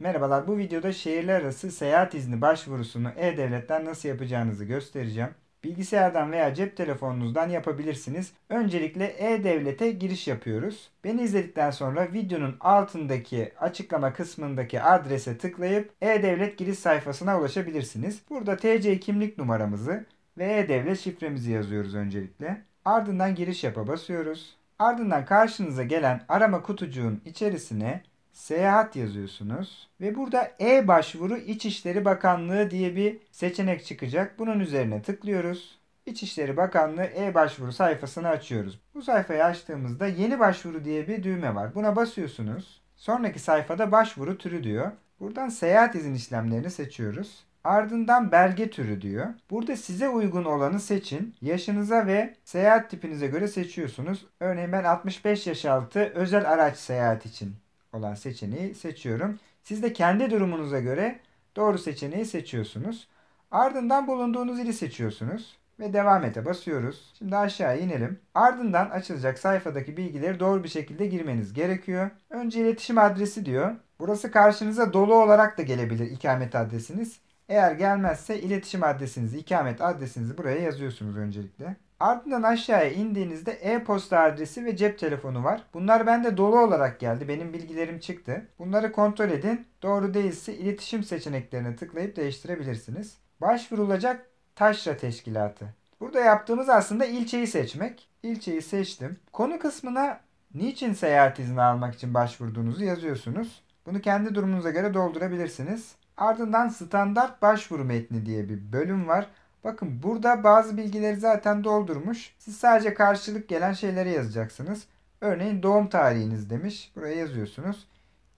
Merhabalar bu videoda şehirler arası seyahat izni başvurusunu e-devletten nasıl yapacağınızı göstereceğim. Bilgisayardan veya cep telefonunuzdan yapabilirsiniz. Öncelikle e-devlete giriş yapıyoruz. Beni izledikten sonra videonun altındaki açıklama kısmındaki adrese tıklayıp e-devlet giriş sayfasına ulaşabilirsiniz. Burada TC kimlik numaramızı ve e-devlet şifremizi yazıyoruz öncelikle. Ardından giriş yapa basıyoruz. Ardından karşınıza gelen arama kutucuğun içerisine seyahat yazıyorsunuz ve burada e başvuru İçişleri Bakanlığı diye bir seçenek çıkacak. Bunun üzerine tıklıyoruz. İçişleri Bakanlığı e-başvuru sayfasını açıyoruz. Bu sayfayı açtığımızda yeni başvuru diye bir düğme var. Buna basıyorsunuz. Sonraki sayfada başvuru türü diyor. Buradan seyahat izin işlemlerini seçiyoruz. Ardından belge türü diyor. Burada size uygun olanı seçin. Yaşınıza ve seyahat tipinize göre seçiyorsunuz. Örneğin ben 65 yaş altı özel araç seyahat için olan seçeneği seçiyorum. Siz de kendi durumunuza göre doğru seçeneği seçiyorsunuz. Ardından bulunduğunuz ili seçiyorsunuz ve devam ete basıyoruz. Şimdi aşağı inelim. Ardından açılacak sayfadaki bilgileri doğru bir şekilde girmeniz gerekiyor. Önce iletişim adresi diyor. Burası karşınıza dolu olarak da gelebilir ikamet adresiniz. Eğer gelmezse iletişim adresinizi, ikamet adresinizi buraya yazıyorsunuz öncelikle. Ardından aşağıya indiğinizde e-posta adresi ve cep telefonu var. Bunlar bende dolu olarak geldi. Benim bilgilerim çıktı. Bunları kontrol edin. Doğru değilse iletişim seçeneklerini tıklayıp değiştirebilirsiniz. Başvurulacak Taşra Teşkilatı. Burada yaptığımız aslında ilçeyi seçmek. İlçeyi seçtim. Konu kısmına niçin seyahat izni almak için başvurduğunuzu yazıyorsunuz. Bunu kendi durumunuza göre doldurabilirsiniz. Ardından standart başvuru metni diye bir bölüm var. Bakın burada bazı bilgileri zaten doldurmuş. Siz sadece karşılık gelen şeyleri yazacaksınız. Örneğin doğum tarihiniz demiş. Buraya yazıyorsunuz.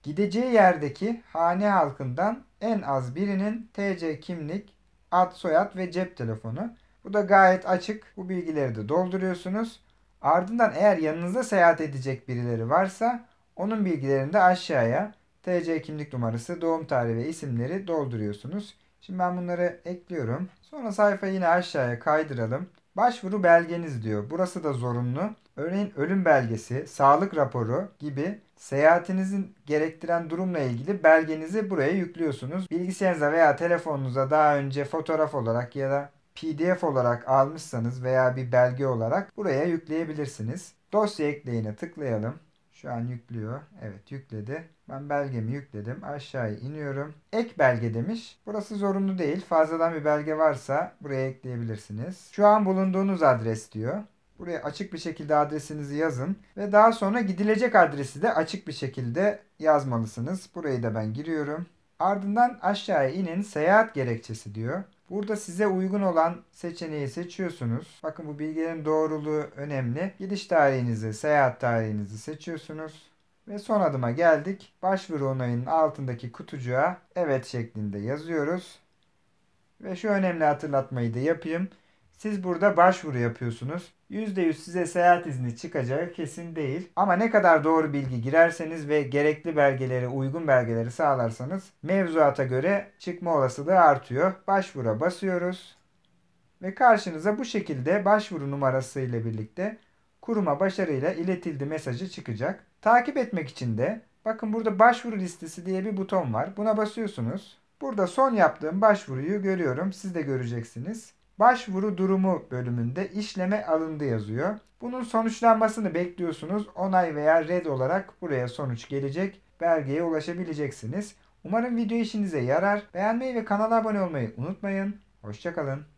Gideceği yerdeki hane halkından en az birinin TC kimlik, ad, soyad ve cep telefonu. Bu da gayet açık. Bu bilgileri de dolduruyorsunuz. Ardından eğer yanınızda seyahat edecek birileri varsa onun bilgilerini de aşağıya TC kimlik numarası, doğum tarihi ve isimleri dolduruyorsunuz. Şimdi ben bunları ekliyorum. Sonra sayfayı yine aşağıya kaydıralım. Başvuru belgeniz diyor. Burası da zorunlu. Örneğin ölüm belgesi, sağlık raporu gibi seyahatinizin gerektiren durumla ilgili belgenizi buraya yüklüyorsunuz. Bilgisayarınıza veya telefonunuza daha önce fotoğraf olarak ya da PDF olarak almışsanız veya bir belge olarak buraya yükleyebilirsiniz. Dosya ekleyine tıklayalım. Şu an yüklüyor. Evet yükledi. Ben belgemi yükledim. Aşağıya iniyorum. Ek belge demiş. Burası zorunlu değil. Fazladan bir belge varsa buraya ekleyebilirsiniz. Şu an bulunduğunuz adres diyor. Buraya açık bir şekilde adresinizi yazın ve daha sonra gidilecek adresi de açık bir şekilde yazmalısınız. Burayı da ben giriyorum. Ardından aşağıya inin seyahat gerekçesi diyor. Burada size uygun olan seçeneği seçiyorsunuz. Bakın bu bilgilerin doğruluğu önemli. Gidiş tarihinizi, seyahat tarihinizi seçiyorsunuz. Ve son adıma geldik. Başvuru onayının altındaki kutucuğa evet şeklinde yazıyoruz. Ve şu önemli hatırlatmayı da yapayım. Siz burada başvuru yapıyorsunuz. %100 size seyahat izni çıkacağı kesin değil. Ama ne kadar doğru bilgi girerseniz ve gerekli belgeleri uygun belgeleri sağlarsanız mevzuata göre çıkma olasılığı artıyor. Başvura basıyoruz. Ve karşınıza bu şekilde başvuru numarası ile birlikte kuruma başarıyla iletildi mesajı çıkacak. Takip etmek için de bakın burada başvuru listesi diye bir buton var. Buna basıyorsunuz. Burada son yaptığım başvuruyu görüyorum. Siz de göreceksiniz başvuru durumu bölümünde işleme alındı yazıyor. Bunun sonuçlanmasını bekliyorsunuz. Onay veya red olarak buraya sonuç gelecek. Belgeye ulaşabileceksiniz. Umarım video işinize yarar. Beğenmeyi ve kanala abone olmayı unutmayın. Hoşçakalın.